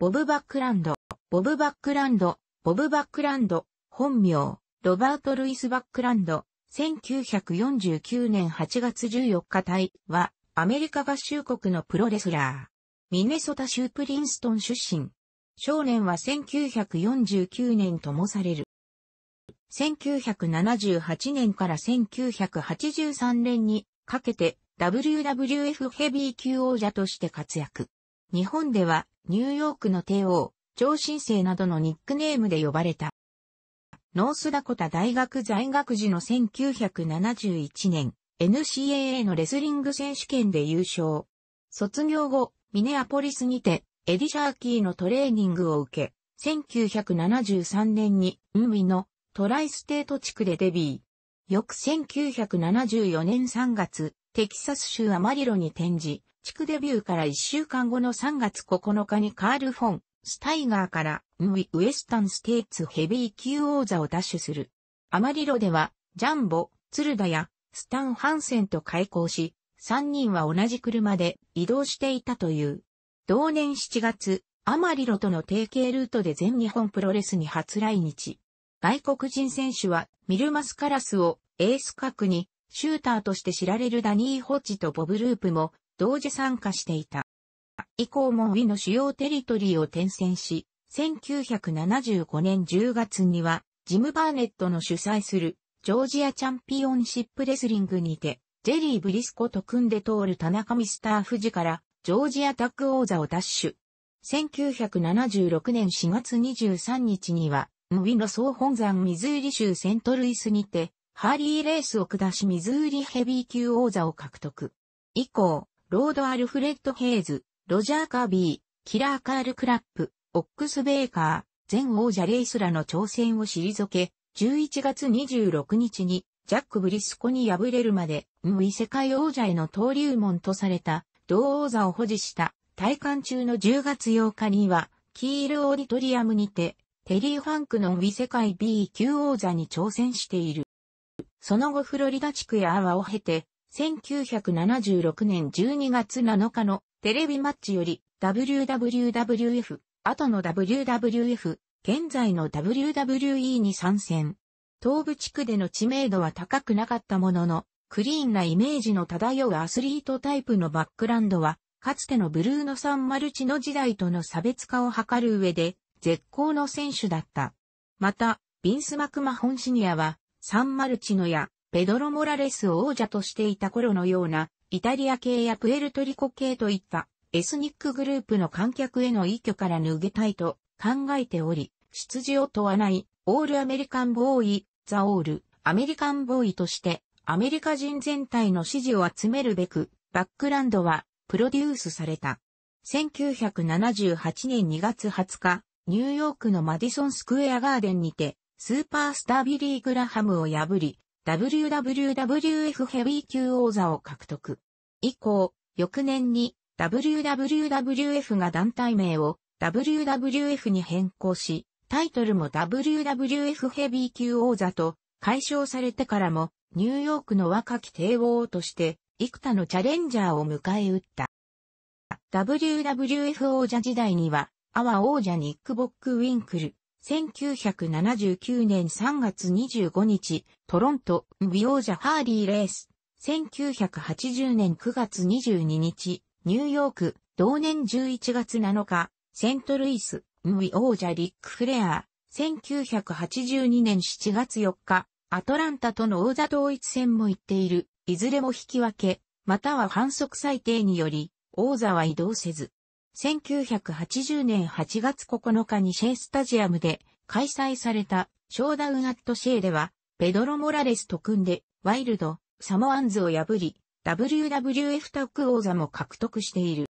ボブ・バックランド、ボブ・バックランド、ボブ・バックランド、本名、ロバート・ルイス・バックランド、1949年8月14日隊は、アメリカ合衆国のプロレスラー。ミネソタ州プリンストン出身。少年は1949年ともされる。1978年から1983年にかけて WWF ヘビー級王者として活躍。日本ではニューヨークの帝王、超新星などのニックネームで呼ばれた。ノースダコタ大学在学時の1971年、NCAA のレスリング選手権で優勝。卒業後、ミネアポリスにて、エディ・シャーキーのトレーニングを受け、1973年に、海のトライステート地区でデビー。翌1974年3月、テキサス州アマリロに転じ、地区デビューから1週間後の3月9日にカール・フォン、スタイガーから、ウエスタンステーツヘビー級王座を奪取する。アマリロでは、ジャンボ、ツルダや、スタン・ハンセンと開校し、3人は同じ車で移動していたという。同年7月、アマリロとの提携ルートで全日本プロレスに初来日。外国人選手は、ミルマスカラスをエース格に、シューターとして知られるダニー・ホッジとボブ・ループも、同時参加していた。以降もウィの主要テリトリーを転戦し、1975年10月には、ジム・バーネットの主催する、ジョージアチャンピオンシップレスリングにて、ジェリー・ブリスコと組んで通る田中ミスター・富士から、ジョージアタック王座を奪取。1976年4月23日には、ウィの総本山ミズーリ州セントルイスにて、ハーリーレースを下しミズーリヘビー級王座を獲得。以降、ロード・アルフレッド・ヘイズ、ロジャー・カービー、キラー・カール・クラップ、オックス・ベーカー、前王者レイスらの挑戦を退け、11月26日にジャック・ブリスコに敗れるまで、無異世界王者への登竜門とされた、同王座を保持した、体感中の10月8日には、キール・オーディトリアムにて、テリー・ファンクの無異世界 B 級王座に挑戦している。その後フロリダ地区やアワを経て、1976年12月7日のテレビマッチより WWWF、後の WWF、現在の WWE に参戦。東部地区での知名度は高くなかったものの、クリーンなイメージの漂うアスリートタイプのバックランドは、かつてのブルーノ・サン・マルチの時代との差別化を図る上で、絶好の選手だった。また、ビンス・マクマホンシニアは、サン・マルチノやペドロ・モラレスを王者としていた頃のような、イタリア系やプエルトリコ系といったエスニックグループの観客への依拠から脱げたいと考えており、出自を問わないオールアメリカンボーイ、ザ・オール、アメリカンボーイとしてアメリカ人全体の支持を集めるべく、バックランドはプロデュースされた。1978年2月20日、ニューヨークのマディソンスクエアガーデンにて、スーパースタービリー・グラハムを破り、WWF ヘビー級王座を獲得。以降、翌年に WWF が団体名を WWF に変更し、タイトルも WWF ヘビー級王座と解消されてからも、ニューヨークの若き帝王として、幾多のチャレンジャーを迎え撃った。WWF 王者時代には、アワ王者ニック・ボック・ウィンクル、1979年3月25日、トロント、美容者ハーリーレース。1980年9月22日、ニューヨーク、同年11月7日、セントルイス、オージ者リック・フレア、1982年7月4日、アトランタとの王座統一戦も行っている、いずれも引き分け、または反則裁定により、王座は移動せず、1980年8月9日にシェイスタジアムで開催されたショーダウンアットシェイでは、ペドロ・モラレスと組んで、ワイルド、サモアンズを破り、WWF タッグ王座も獲得している。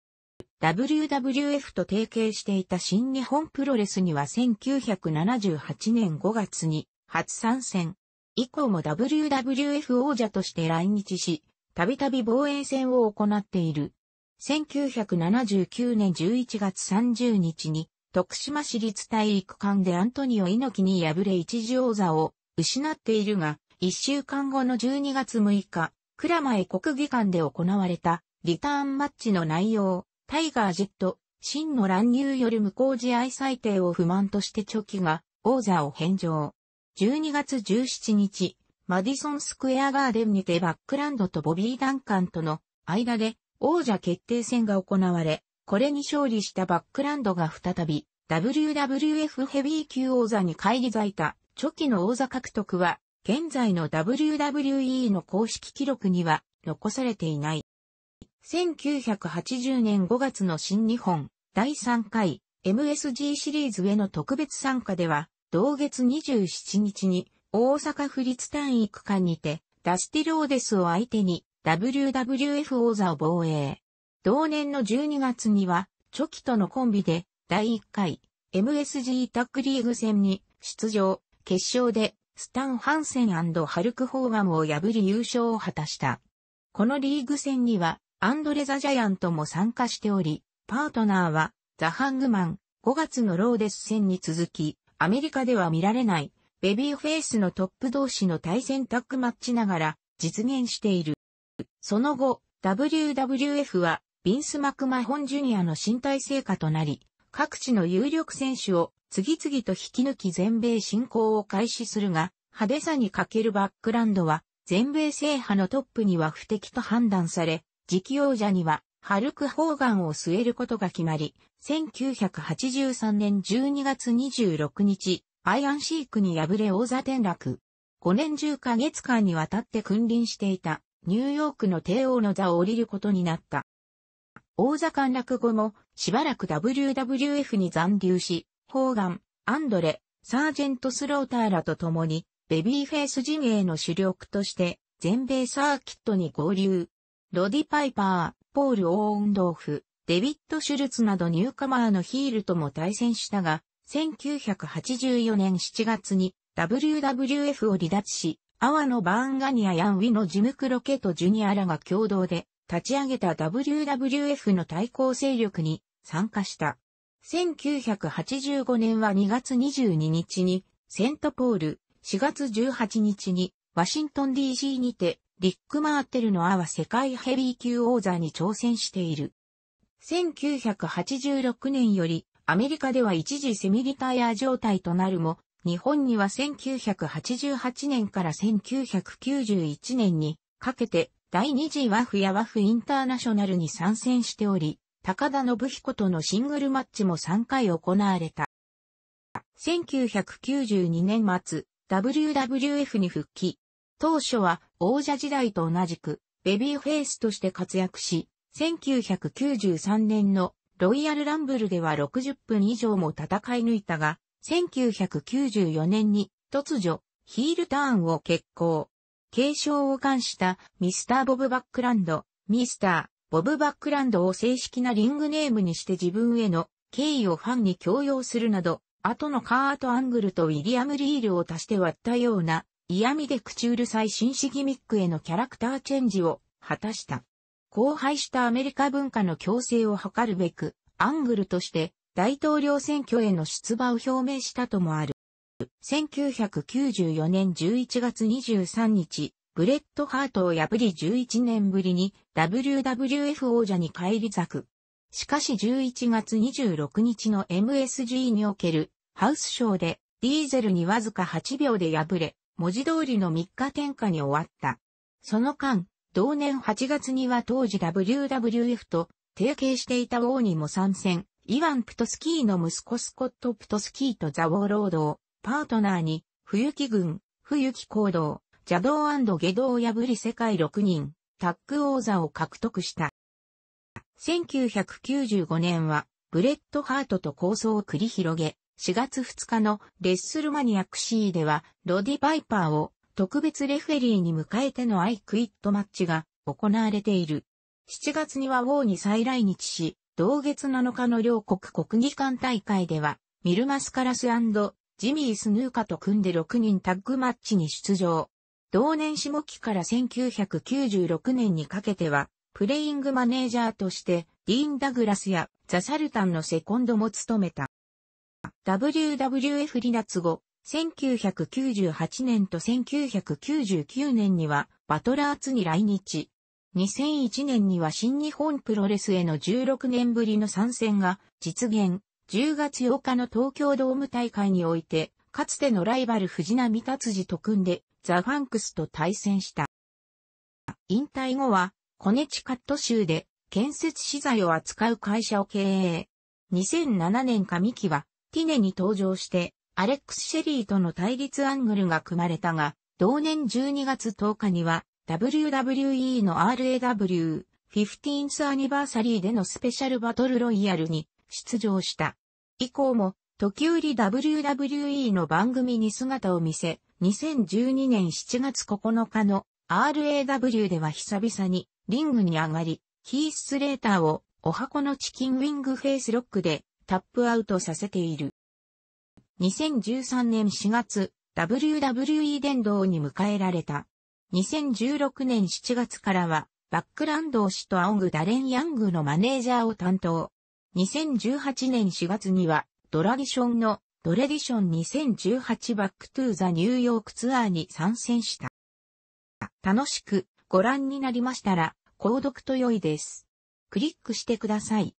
WWF と提携していた新日本プロレスには1978年5月に初参戦。以降も WWF 王者として来日し、たびたび防衛戦を行っている。1979年11月30日に、徳島市立体育館でアントニオ猪木に敗れ一時王座を失っているが、一週間後の12月6日、蔵前国技館で行われたリターンマッチの内容、タイガー・ジェット、真の乱入より無効試合裁定を不満としてチョキが王座を返上。12月17日、マディソンスクエアガーデンにてバックランドとボビー・ダンカンとの間で王者決定戦が行われ、これに勝利したバックランドが再び WWF ヘビー級王座に返り咲いた初期の王座獲得は現在の WWE の公式記録には残されていない。1980年5月の新日本第3回 MSG シリーズへの特別参加では同月27日に大阪府立単位区間にてダスティローデスを相手に WWF 王座を防衛。同年の12月には、チョキとのコンビで、第1回 MSG タックリーグ戦に出場、決勝で、スタン・ハンセンハルク・ホーガムを破り優勝を果たした。このリーグ戦には、アンドレ・ザ・ジャイアントも参加しており、パートナーは、ザ・ハングマン、5月のローデス戦に続き、アメリカでは見られない、ベビーフェイスのトップ同士の対戦タッグマッチながら、実現している。その後、WWF は、ビンス・マクマホン・ジュニアの身体成果となり、各地の有力選手を次々と引き抜き全米進行を開始するが、派手さに欠けるバックランドは、全米制覇のトップには不敵と判断され、次期王者には、ハルク・ホーガンを据えることが決まり、1983年12月26日、アイアンシークに敗れ王座転落。5年10ヶ月間にわたって君臨していたニューヨークの帝王の座を降りることになった。王座陥落後も、しばらく WWF に残留し、ホーガン、アンドレ、サージェント・スローターらと共に、ベビーフェイス陣営の主力として、全米サーキットに合流。ロディ・パイパー、ポール・オーンドーフ、デビッド・シュルツなどニューカマーのヒールとも対戦したが、1984年7月に WWF を離脱し、阿波のバーンガニアやンウィのジムクロケとジュニアらが共同で立ち上げた WWF の対抗勢力に参加した。1985年は2月22日にセントポール、4月18日にワシントン DC にてリック・マーテルのアワ世界ヘビー級王座に挑戦している。1986年よりアメリカでは一時セミリタイア状態となるも日本には1988年から1991年にかけて第2次ワフやワフインターナショナルに参戦しており、高田信彦とのシングルマッチも3回行われた。1992年末、WWF に復帰。当初は王者時代と同じくベビーフェイスとして活躍し、1993年のロイヤルランブルでは60分以上も戦い抜いたが、1994年に突如ヒールターンを決行。継承を冠したミスター・ボブ・バックランド、ミスター・ボブ・バックランドを正式なリングネームにして自分への敬意をファンに強要するなど、後のカート・アングルとウィリアム・リールを足して割ったような嫌味で口うるさい紳士ギミックへのキャラクターチェンジを果たした。荒廃したアメリカ文化の共生を図るべく、アングルとして大統領選挙への出馬を表明したともある。1994年11月23日、ブレットハートを破り11年ぶりに WWF 王者に返り咲く。しかし11月26日の MSG におけるハウスショーでディーゼルにわずか8秒で敗れ、文字通りの3日転下に終わった。その間、同年8月には当時 WWF と提携していた王にも参戦、イワン・プトスキーの息子スコット・プトスキーとザウォーロードをパートナーに、冬木軍、冬木行動、邪道下道を破り世界6人、タッグ王座を獲得した。1995年は、ブレッドハートと構想を繰り広げ、4月2日のレッスルマニアクシーでは、ロディ・バイパーを特別レフェリーに迎えてのアイクイットマッチが行われている。7月には王に再来日し、同月7日の両国国技館大会では、ミルマスカラスジミー・スヌーカと組んで6人タッグマッチに出場。同年下期から1996年にかけては、プレイングマネージャーとして、ディーン・ダグラスやザ・サルタンのセコンドも務めた。WWF 離脱後、1998年と1999年にはバトラーツに来日。2001年には新日本プロレスへの16年ぶりの参戦が実現。10月8日の東京ドーム大会において、かつてのライバル藤波達治と組んで、ザ・ファンクスと対戦した。引退後は、コネチカット州で建設資材を扱う会社を経営。2007年上期は、ティネに登場して、アレックス・シェリーとの対立アングルが組まれたが、同年12月10日には、WWE の RAW 15th アニバーサリーでのスペシャルバトルロイヤルに出場した。以降も、時折 WWE の番組に姿を見せ、2012年7月9日の RAW では久々にリングに上がり、ヒースレーターをお箱のチキンウィングフェイスロックでタップアウトさせている。2013年4月、WWE 殿堂に迎えられた。2016年7月からは、バックランドを氏と仰ぐダレン・ヤングのマネージャーを担当。2018年4月には、ドラディションのドレディション2018バックトゥーザニューヨークツアーに参戦した。楽しくご覧になりましたら、購読と良いです。クリックしてください。